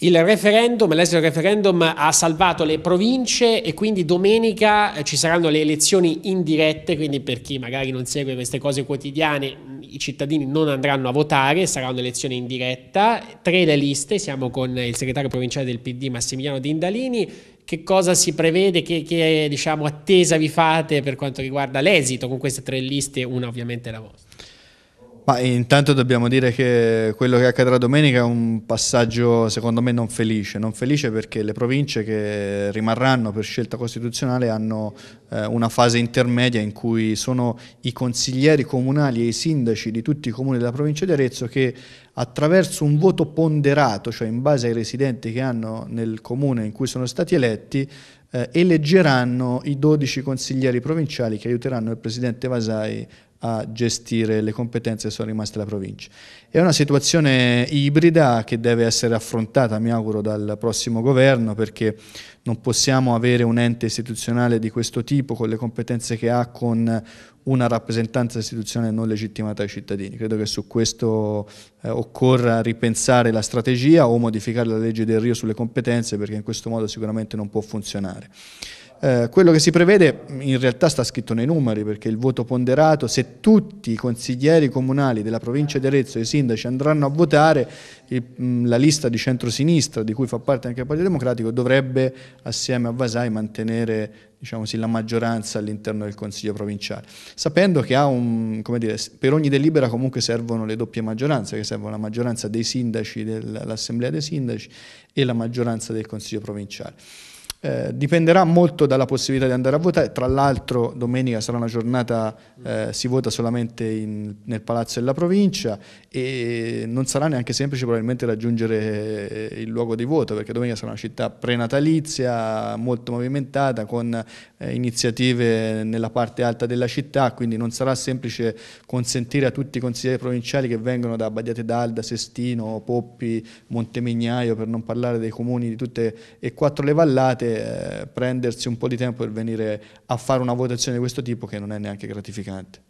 Il referendum, l'esito del referendum ha salvato le province e quindi domenica eh, ci saranno le elezioni indirette, quindi per chi magari non segue queste cose quotidiane mm, i cittadini non andranno a votare, sarà un'elezione indiretta. tre le liste, siamo con il segretario provinciale del PD Massimiliano Dindalini, che cosa si prevede, che, che diciamo, attesa vi fate per quanto riguarda l'esito con queste tre liste, una ovviamente è la vostra? Ma intanto dobbiamo dire che quello che accadrà domenica è un passaggio secondo me non felice, non felice perché le province che rimarranno per scelta costituzionale hanno eh, una fase intermedia in cui sono i consiglieri comunali e i sindaci di tutti i comuni della provincia di Arezzo che attraverso un voto ponderato, cioè in base ai residenti che hanno nel comune in cui sono stati eletti, eh, eleggeranno i 12 consiglieri provinciali che aiuteranno il presidente Vasai a gestire le competenze che sono rimaste alla provincia. È una situazione ibrida che deve essere affrontata, mi auguro, dal prossimo governo perché non possiamo avere un ente istituzionale di questo tipo con le competenze che ha con una rappresentanza istituzionale non legittimata dai cittadini. Credo che su questo eh, occorra ripensare la strategia o modificare la legge del Rio sulle competenze perché in questo modo sicuramente non può funzionare. Eh, quello che si prevede in realtà sta scritto nei numeri, perché il voto ponderato, se tutti i consiglieri comunali della provincia di Arezzo e i sindaci andranno a votare, il, mm, la lista di centrosinistra, di cui fa parte anche il Partito Democratico, dovrebbe assieme a Vasai mantenere diciamo sì, la maggioranza all'interno del Consiglio provinciale, sapendo che un, dire, per ogni delibera comunque servono le doppie maggioranze, che servono la maggioranza dei sindaci, dell'Assemblea dei sindaci e la maggioranza del Consiglio provinciale. Eh, dipenderà molto dalla possibilità di andare a votare, tra l'altro domenica sarà una giornata, eh, si vota solamente in, nel palazzo della provincia e non sarà neanche semplice probabilmente raggiungere eh, il luogo di voto perché domenica sarà una città prenatalizia, molto movimentata, con eh, iniziative nella parte alta della città, quindi non sarà semplice consentire a tutti i consiglieri provinciali che vengono da Badiate d'Alda, Sestino, Poppi, Montemignaio, per non parlare dei comuni di tutte e quattro le vallate, eh, prendersi un po' di tempo per venire a fare una votazione di questo tipo che non è neanche gratificante.